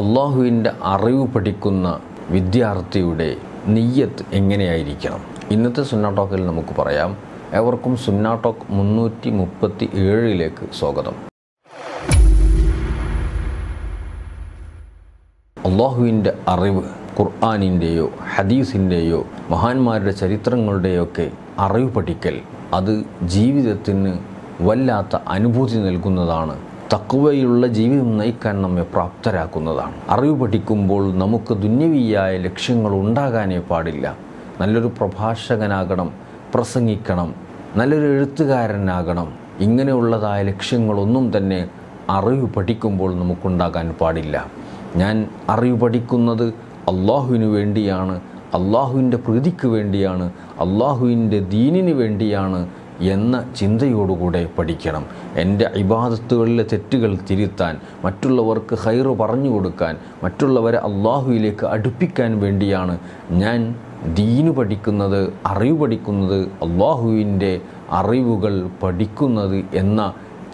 അള്ളാഹുവിൻ്റെ അറിവ് പഠിക്കുന്ന വിദ്യാർത്ഥിയുടെ നെയ്യത്ത് എങ്ങനെയായിരിക്കണം ഇന്നത്തെ സുന്നാട്ടോക്കിൽ ടോക്കിൽ നമുക്ക് പറയാം എവർക്കും സുന്നാട്ടോക്ക് മുന്നൂറ്റി മുപ്പത്തി ഏഴിലേക്ക് സ്വാഗതം അള്ളാഹുവിൻ്റെ അറിവ് ഖുർആാനിൻ്റെയോ ഹദീസിൻ്റെയോ മഹാന്മാരുടെ ചരിത്രങ്ങളുടെയൊക്കെ അറിവ് പഠിക്കൽ അത് ജീവിതത്തിന് വല്ലാത്ത അനുഭൂതി നൽകുന്നതാണ് തക്കുവയുള്ള ജീവിതം നയിക്കാൻ നമ്മെ പ്രാപ്തരാക്കുന്നതാണ് അറിവ് പഠിക്കുമ്പോൾ നമുക്ക് ദുന്യവിയായ ലക്ഷ്യങ്ങൾ ഉണ്ടാകാനേ പാടില്ല നല്ലൊരു പ്രഭാഷകനാകണം പ്രസംഗിക്കണം നല്ലൊരു എഴുത്തുകാരനാകണം ഇങ്ങനെയുള്ളതായ ലക്ഷ്യങ്ങളൊന്നും തന്നെ അറിവ് പഠിക്കുമ്പോൾ നമുക്കുണ്ടാകാൻ പാടില്ല ഞാൻ അറിവ് പഠിക്കുന്നത് അള്ളാഹുവിന് വേണ്ടിയാണ് അള്ളാഹുവിൻ്റെ പ്രീതിക്ക് വേണ്ടിയാണ് അള്ളാഹുവിൻ്റെ ദീനിന് വേണ്ടിയാണ് എന്ന ചിന്തയോടുകൂടെ പഠിക്കണം എൻ്റെ ഇബാദത്തുകളിലെ തെറ്റുകൾ തിരുത്താൻ മറ്റുള്ളവർക്ക് ഹൈറ് പറഞ്ഞു കൊടുക്കാൻ മറ്റുള്ളവരെ അള്ളാഹുയിലേക്ക് അടുപ്പിക്കാൻ വേണ്ടിയാണ് ഞാൻ ദീനു പഠിക്കുന്നത് അറിവ് പഠിക്കുന്നത് അള്ളാഹുവിൻ്റെ അറിവുകൾ പഠിക്കുന്നത് എന്ന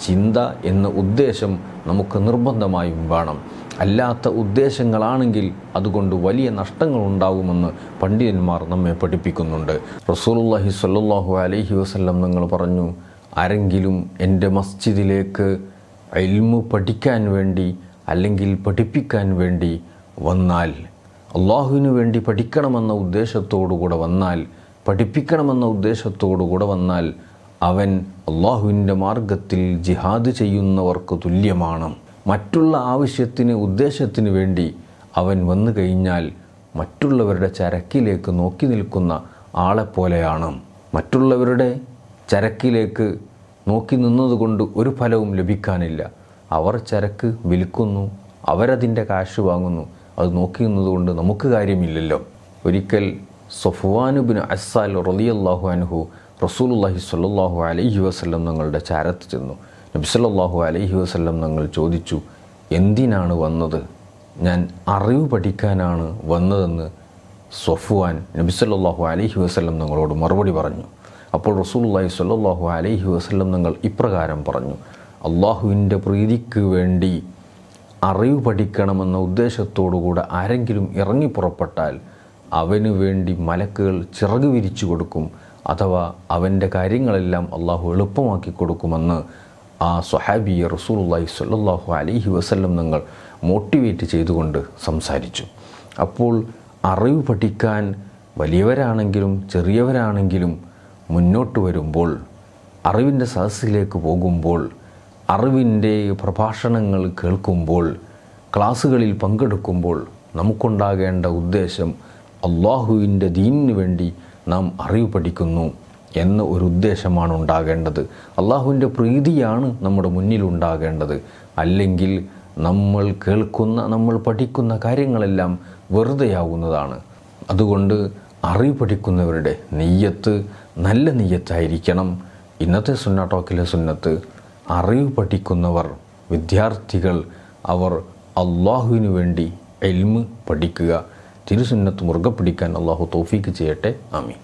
ചിന്ത എന്ന ഉദ്ദേശം നമുക്ക് നിർബന്ധമായും വേണം അല്ലാത്ത ഉദ്ദേശങ്ങളാണെങ്കിൽ അതുകൊണ്ട് വലിയ നഷ്ടങ്ങൾ ഉണ്ടാകുമെന്ന് പണ്ഡിതന്മാർ നമ്മെ പഠിപ്പിക്കുന്നുണ്ട് റസൂലുള്ളാഹി സ്വല്ലല്ലാഹു അലൈഹി വസല്ലം നിങ്ങൾ പറഞ്ഞു ആരെങ്കിലും എൻ്റെ മസ്ജിദിലേക്ക് എൽമു പഠിക്കാൻ വേണ്ടി അല്ലെങ്കിൽ പഠിപ്പിക്കാൻ വേണ്ടി വന്നാൽ അള്ളാഹുവിന് വേണ്ടി പഠിക്കണമെന്ന ഉദ്ദേശത്തോടു കൂടെ വന്നാൽ പഠിപ്പിക്കണമെന്ന ഉദ്ദേശത്തോടു കൂടെ വന്നാൽ അവൻ അള്ളാഹുവിൻ്റെ മാർഗത്തിൽ ജിഹാദ് ചെയ്യുന്നവർക്ക് തുല്യമാണ് മറ്റുള്ള ആവശ്യത്തിന് ഉദ്ദേശത്തിന് വേണ്ടി അവൻ വന്നു കഴിഞ്ഞാൽ മറ്റുള്ളവരുടെ ചരക്കിലേക്ക് നോക്കി നിൽക്കുന്ന ആളെപ്പോലെയാണ് മറ്റുള്ളവരുടെ ചരക്കിലേക്ക് നോക്കി നിന്നതുകൊണ്ട് ഒരു ഫലവും ലഭിക്കാനില്ല അവർ ചരക്ക് വിൽക്കുന്നു അവരതിൻ്റെ കാശ് വാങ്ങുന്നു അത് നോക്കി നിന്നതുകൊണ്ട് നമുക്ക് കാര്യമില്ലല്ലോ ഒരിക്കൽ സൊഫ്വാനുബിൻ അസാൽ റലിയല്ലാഹു അനുഹു റസൂലുള്ളാഹി സ്വല്ലല്ലാഹു അലൈഹി വസല്ലം തങ്ങളുടെ ചാരത്ത് ചെന്നു നബി സ്വല്ലല്ലാഹു അലൈഹി വസല്ലം തങ്ങൾ ചോദിച്ചു എന്തിനാണ് വന്നത് ഞാൻ അറിവ് പഠിക്കാനാണ് വന്നതെന്ന് സൊഫുവാൻ നബി സ്വല്ലല്ലാഹു അലൈഹി വസല്ലം തങ്ങളോട് മറുപടി പറഞ്ഞു അപ്പോൾ റസൂലുള്ളാഹി സ്വല്ലല്ലാഹു അലൈഹി വസല്ലം തങ്ങൾ ഇപ്രകാരം പറഞ്ഞു അള്ളാഹുവിൻ്റെ പ്രീതിക്ക് വേണ്ടി അറിവ് പഠിക്കണമെന്ന ഉദ്ദേശത്തോടുകൂടെ ആരെങ്കിലും ഇറങ്ങി പുറപ്പെട്ടാൽ അവനു വേണ്ടി മലക്കുകൾ ചിറക് വിരിച്ചു കൊടുക്കും അഥവാ അവൻ്റെ കാര്യങ്ങളെല്ലാം അള്ളാഹു എളുപ്പമാക്കി കൊടുക്കുമെന്ന് ആ സൊഹാബിയെ റസൂലുള്ളാഹി സ്വല്ലല്ലാഹു അലൈഹി വസല്ലം നിങ്ങൾ മോട്ടിവേറ്റ് ചെയ്തുകൊണ്ട് സംസാരിച്ചു അപ്പോൾ അറിവ് പഠിക്കാൻ വലിയവരാണെങ്കിലും ചെറിയവരാണെങ്കിലും മുന്നോട്ട് വരുമ്പോൾ അറിവിൻ്റെ സദസ്സിലേക്ക് പോകുമ്പോൾ അറിവിൻ്റെ പ്രഭാഷണങ്ങൾ കേൾക്കുമ്പോൾ ക്ലാസ്സുകളിൽ പങ്കെടുക്കുമ്പോൾ നമുക്കുണ്ടാകേണ്ട ഉദ്ദേശം അള്ളാഹുവിൻ്റെ ദീനിനു വേണ്ടി നാം അറിവ് പഠിക്കുന്നു എന്ന ഒരു ഉദ്ദേശമാണ് ഉണ്ടാകേണ്ടത് അള്ളാഹുവിൻ്റെ പ്രീതിയാണ് നമ്മുടെ മുന്നിലുണ്ടാകേണ്ടത് അല്ലെങ്കിൽ നമ്മൾ കേൾക്കുന്ന നമ്മൾ പഠിക്കുന്ന കാര്യങ്ങളെല്ലാം വെറുതെയാവുന്നതാണ് അതുകൊണ്ട് അറിവ് പഠിക്കുന്നവരുടെ നെയ്യത്ത് നല്ല നെയ്യത്തായിരിക്കണം ഇന്നത്തെ സുന്നാട്ടോക്കിലെ സുന്നത്ത് അറിവ് പഠിക്കുന്നവർ വിദ്യാർത്ഥികൾ അവർ അള്ളാഹുവിനു വേണ്ടി എൽമ് പഠിക്കുക തിരുസുന്നത്ത് മുറുകെ പിടിക്കാൻ അള്ളാഹു തോഫീക്ക് ചെയ്യട്ടെ ആമീൻ